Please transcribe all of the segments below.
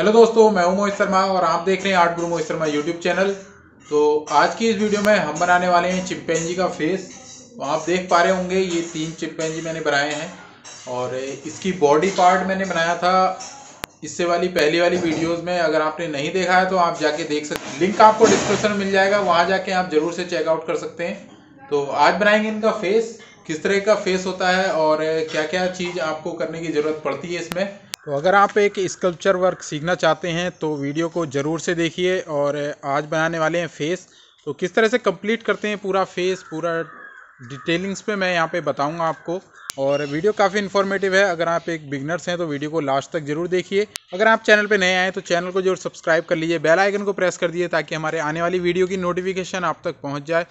hello दोस्तों मैं हूं मोहित शर्मा और आप देख रहे हैं आर्ट गुरु मोहित शर्मा यूट्यूब चैनल तो आज की इस वीडियो में हम बनाने वाले हैं चिंपेंजी का फेस तो आप देख पा रहे होंगे ये तीन चिंपेंजी मैंने बनाए हैं और इसकी बॉडी पार्ट मैंने बनाया था इससे वाली पहली वाली वीडियोज़ में अगर आपने नहीं देखा है तो आप जाके देख सकते लिंक आपको डिस्क्रिप्शन मिल जाएगा वहाँ जाके आप ज़रूर से चेकआउट कर सकते हैं तो आज बनाएंगे इनका फेस किस तरह का फेस होता है और क्या क्या चीज़ आपको करने की ज़रूरत पड़ती है इसमें तो अगर आप एक स्कल्पचर वर्क सीखना चाहते हैं तो वीडियो को ज़रूर से देखिए और आज बनाने वाले हैं फेस तो किस तरह से कंप्लीट करते हैं पूरा फेस पूरा डिटेलिंग्स पे मैं यहाँ पे बताऊँगा आपको और वीडियो काफ़ी इन्फॉर्मेटिव है अगर आप एक बिगनर्स हैं तो वीडियो को लास्ट तक जरूर देखिए अगर आप चैनल पर नए आएँ तो चैनल को जरूर सब्सक्राइब कर लीजिए बेल आइकन को प्रेस कर दीजिए ताकि हमारे आने वाली वीडियो की नोटिफिकेशन आप तक पहुँच जाए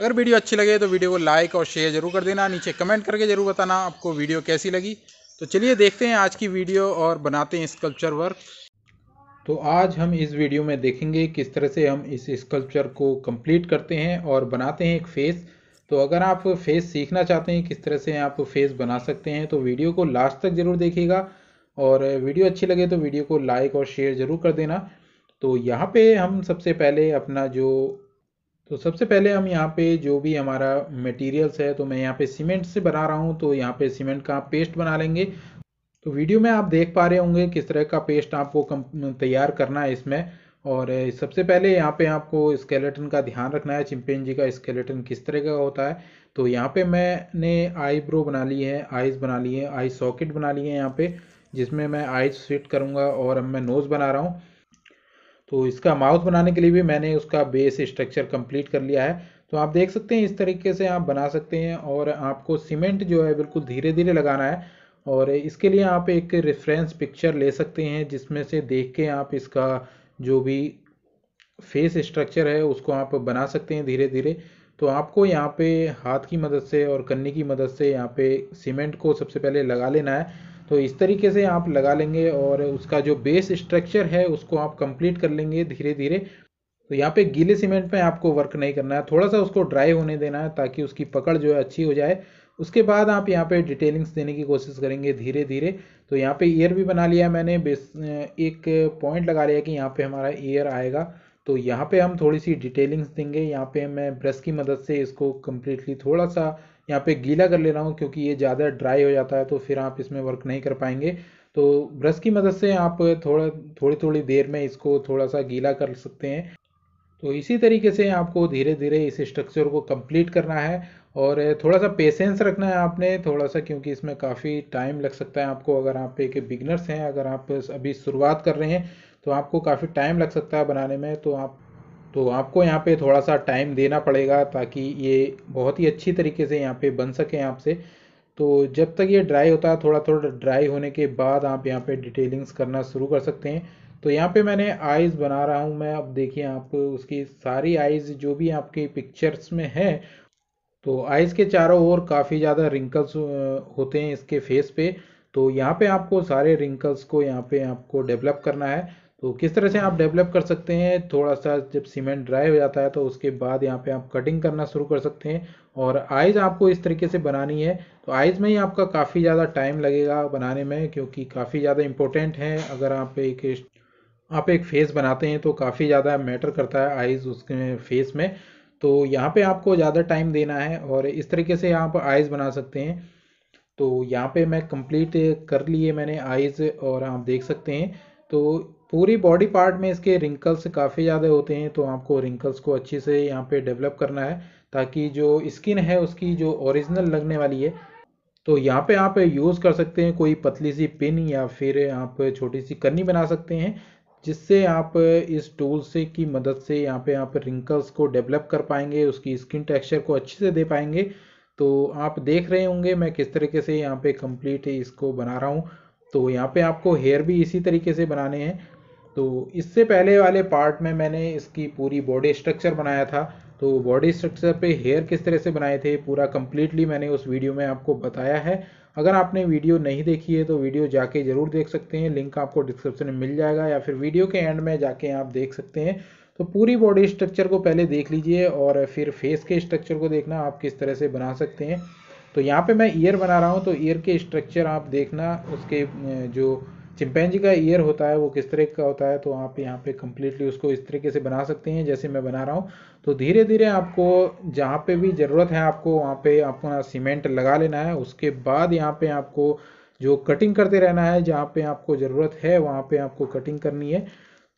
अगर वीडियो अच्छी लगे तो वीडियो को लाइक और शेयर जरूर कर देना नीचे कमेंट करके जरूर बताना आपको वीडियो कैसी लगी तो चलिए देखते हैं आज की वीडियो और बनाते हैं स्कल्पचर वर्क तो आज हम इस वीडियो में देखेंगे किस तरह से हम इस स्कल्पचर को कंप्लीट करते हैं और बनाते हैं एक फेस तो अगर आप फेस सीखना चाहते हैं किस तरह से आप फेस बना सकते हैं तो वीडियो को लास्ट तक ज़रूर देखिएगा और वीडियो अच्छी लगे तो वीडियो को लाइक और शेयर ज़रूर कर देना तो यहाँ पे हम सबसे पहले अपना जो तो सबसे पहले हम यहाँ पे जो भी हमारा मटेरियल्स है तो मैं यहाँ पे सीमेंट से बना रहा हूँ तो यहाँ पे सीमेंट का पेस्ट बना लेंगे तो वीडियो में आप देख पा रहे होंगे किस तरह का पेस्ट आपको तैयार करना है इसमें और सबसे पहले यहाँ पे आपको स्केलेटन का ध्यान रखना है चिंपेंजी का स्केलेटन किस तरह का होता है तो यहाँ पे मैंने आईब्रो बना ली है आइज बना ली है आई सॉकेट बना ली है यहाँ पे जिसमें मैं आइज फिट करूँगा और अब मैं नोज़ बना रहा हूँ तो इसका माउथ बनाने के लिए भी मैंने उसका बेस स्ट्रक्चर कंप्लीट कर लिया है तो आप देख सकते हैं इस तरीके से आप बना सकते हैं और आपको सीमेंट जो है बिल्कुल धीरे धीरे लगाना है और इसके लिए आप एक रेफरेंस पिक्चर ले सकते हैं जिसमें से देख के आप इसका जो भी फेस स्ट्रक्चर है उसको आप बना सकते हैं धीरे धीरे तो आपको यहाँ पे हाथ की मदद से और कन्नी की मदद से यहाँ पे सीमेंट को सबसे पहले लगा लेना है तो इस तरीके से आप लगा लेंगे और उसका जो बेस स्ट्रक्चर है उसको आप कंप्लीट कर लेंगे धीरे धीरे तो यहाँ पे गीले सीमेंट में आपको वर्क नहीं करना है थोड़ा सा उसको ड्राई होने देना है ताकि उसकी पकड़ जो है अच्छी हो जाए उसके बाद आप यहाँ पे डिटेलिंग्स देने की कोशिश करेंगे धीरे धीरे तो यहाँ पे ईयर भी बना लिया मैंने बेस एक पॉइंट लगा लिया कि यहाँ पे हमारा ईयर आएगा तो यहाँ पे हम थोड़ी सी डिटेलिंग्स देंगे यहाँ पे मैं ब्रश की मदद से इसको कम्प्लीटली थोड़ा सा यहाँ पे गीला कर ले रहा हूँ क्योंकि ये ज़्यादा ड्राई हो जाता है तो फिर आप इसमें वर्क नहीं कर पाएंगे तो ब्रश की मदद से आप थोड़ा थोड़ी थोड़ी देर में इसको थोड़ा सा गीला कर सकते हैं तो इसी तरीके से आपको धीरे धीरे इस स्ट्रक्चर को कंप्लीट करना है और थोड़ा सा पेशेंस रखना है आपने थोड़ा सा क्योंकि इसमें काफ़ी टाइम लग सकता है आपको अगर आप एक बिगनर्स हैं अगर आप अभी शुरुआत कर रहे हैं तो आपको काफ़ी टाइम लग सकता है बनाने में तो आप तो आपको यहाँ पे थोड़ा सा टाइम देना पड़ेगा ताकि ये बहुत ही अच्छी तरीके से यहाँ पे बन सके आपसे तो जब तक ये ड्राई होता है थोड़ा थोड़ा ड्राई होने के बाद आप यहाँ पे डिटेलिंग्स करना शुरू कर सकते हैं तो यहाँ पे मैंने आइज़ बना रहा हूँ मैं अब देखिए आप उसकी सारी आइज़ जो भी आपके पिक्चर्स में है तो आइज़ के चारों ओर काफ़ी ज़्यादा रिंकल्स होते हैं इसके फेस पे तो यहाँ पे आपको सारे रिंकल्स को यहाँ पे आपको डेवलप करना है तो किस तरह से आप डेवलप कर सकते हैं थोड़ा सा जब सीमेंट ड्राई हो जाता है तो उसके बाद यहाँ पे आप कटिंग करना शुरू कर सकते हैं और आइज़ आपको इस तरीके से बनानी है तो आइज़ में ही आपका काफ़ी ज़्यादा टाइम लगेगा बनाने में क्योंकि काफ़ी ज़्यादा इम्पोर्टेंट है अगर आप एक आप एक फेस बनाते हैं तो काफ़ी ज़्यादा मैटर करता है आइज़ उसके फेस में तो यहाँ पर आपको ज़्यादा टाइम देना है और इस तरीके से आप आइज़ बना सकते हैं तो यहाँ पर मैं कंप्लीट कर लिए मैंने आइज़ और आप देख सकते हैं तो पूरी बॉडी पार्ट में इसके रिंकल्स काफ़ी ज़्यादा होते हैं तो आपको रिंकल्स को अच्छे से यहाँ पे डेवलप करना है ताकि जो स्किन है उसकी जो ओरिजिनल लगने वाली है तो यहाँ पे आप यूज़ कर सकते हैं कोई पतली सी पिन या फिर आप छोटी सी कन्नी बना सकते हैं जिससे आप इस टूल से की मदद से यहाँ पे आप रिंकल्स को डेवलप कर पाएंगे उसकी स्किन टेक्स्चर को अच्छे से दे पाएंगे तो आप देख रहे होंगे मैं किस तरीके से यहाँ पे कंप्लीट इसको बना रहा हूँ तो यहाँ पे आपको हेयर भी इसी तरीके से बनाने हैं तो इससे पहले वाले पार्ट में मैंने इसकी पूरी बॉडी स्ट्रक्चर बनाया था तो बॉडी स्ट्रक्चर पे हेयर किस तरह से बनाए थे पूरा कम्प्लीटली मैंने उस वीडियो में आपको बताया है अगर आपने वीडियो नहीं देखी है तो वीडियो जाके ज़रूर देख सकते हैं लिंक आपको डिस्क्रिप्शन में मिल जाएगा या फिर वीडियो के एंड में जाके आप देख सकते हैं तो पूरी बॉडी स्ट्रक्चर को पहले देख लीजिए और फिर फेस के स्ट्रक्चर को देखना आप किस तरह से बना सकते हैं तो यहाँ पे मैं ईयर बना रहा हूँ तो ईयर के स्ट्रक्चर आप देखना उसके जो चिंपैनजी का ईयर होता है वो किस तरह का होता है तो आप यहाँ पे कम्प्लीटली उसको इस तरीके से बना सकते हैं जैसे मैं बना रहा हूँ तो धीरे धीरे आपको जहाँ पे भी ज़रूरत है आपको वहाँ पे आपको सीमेंट लगा लेना है उसके बाद यहाँ पे आपको जो कटिंग करते रहना है जहाँ पे आपको ज़रूरत है वहाँ पर आपको कटिंग करनी है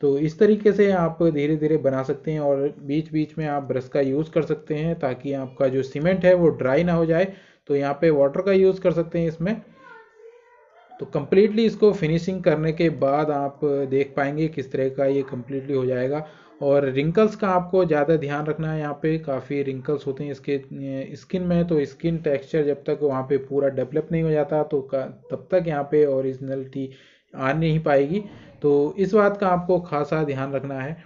तो इस तरीके से आप धीरे धीरे बना सकते हैं और बीच बीच में आप ब्रश का यूज़ कर सकते हैं ताकि आपका जो सीमेंट है वो ड्राई ना हो जाए तो यहाँ पर वाटर का यूज़ कर सकते हैं इसमें तो कम्प्लीटली इसको फिनिशिंग करने के बाद आप देख पाएंगे किस तरह का ये कम्प्लीटली हो जाएगा और रिंकल्स का आपको ज़्यादा ध्यान रखना है यहाँ पे काफ़ी रिंकल्स होते हैं इसके स्किन में तो स्किन टेक्सचर जब तक वहाँ पे पूरा डेवलप नहीं हो जाता तो तब तक यहाँ पे ओरिजिनलिटी आ नहीं पाएगी तो इस बात का आपको खासा ध्यान रखना है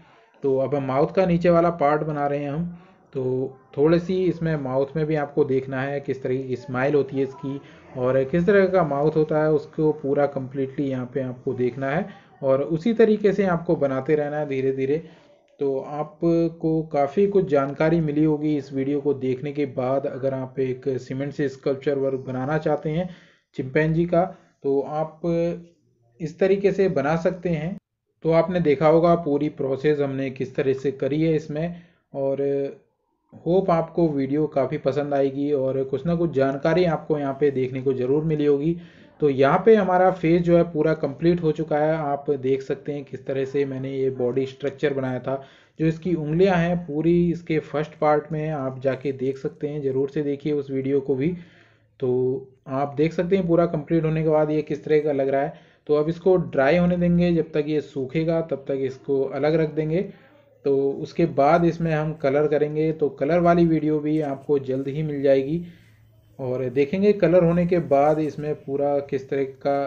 तो अब हम माउथ का नीचे वाला पार्ट बना रहे हैं हम तो थोड़ी सी इसमें माउथ में भी आपको देखना है किस तरह की स्माइल होती है इसकी और किस तरह का माउथ होता है उसको पूरा कम्प्लीटली यहाँ पे आपको देखना है और उसी तरीके से आपको बनाते रहना है धीरे धीरे तो आपको काफ़ी कुछ जानकारी मिली होगी इस वीडियो को देखने के बाद अगर आप एक सीमेंट से स्कल्पचर वर्क बनाना चाहते हैं चिंपैनजी का तो आप इस तरीके से बना सकते हैं तो आपने देखा होगा पूरी प्रोसेस हमने किस तरह से करी है इसमें और होप आपको वीडियो काफ़ी पसंद आएगी और कुछ ना कुछ जानकारी आपको यहाँ पे देखने को ज़रूर मिली होगी तो यहाँ पे हमारा फेस जो है पूरा कंप्लीट हो चुका है आप देख सकते हैं किस तरह से मैंने ये बॉडी स्ट्रक्चर बनाया था जो इसकी उंगलियाँ हैं पूरी इसके फर्स्ट पार्ट में आप जाके देख सकते हैं ज़रूर से देखिए उस वीडियो को भी तो आप देख सकते हैं पूरा कम्प्लीट होने के बाद ये किस तरह का लग रहा है तो अब इसको ड्राई होने देंगे जब तक ये सूखेगा तब तक इसको अलग रख देंगे तो उसके बाद इसमें हम कलर करेंगे तो कलर वाली वीडियो भी आपको जल्द ही मिल जाएगी और देखेंगे कलर होने के बाद इसमें पूरा किस तरह का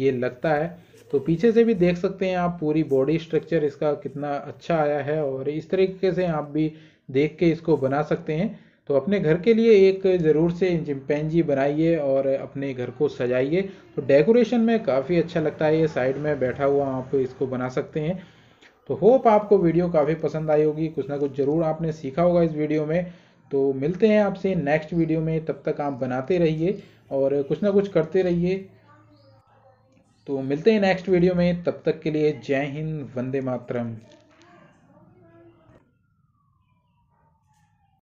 ये लगता है तो पीछे से भी देख सकते हैं आप पूरी बॉडी स्ट्रक्चर इसका कितना अच्छा आया है और इस तरीके से आप भी देख के इसको बना सकते हैं तो अपने घर के लिए एक ज़रूर से चिंपैनजी बनाइए और अपने घर को सजाइए तो डेकोरेशन में काफ़ी अच्छा लगता है ये साइड में बैठा हुआ आप इसको बना सकते हैं तो होप आपको वीडियो काफ़ी पसंद आई होगी कुछ ना कुछ ज़रूर आपने सीखा होगा इस वीडियो में तो मिलते हैं आपसे नेक्स्ट वीडियो में तब तक आप बनाते रहिए और कुछ ना कुछ करते रहिए तो मिलते हैं नेक्स्ट वीडियो में तब तक के लिए जय हिंद वंदे मातरम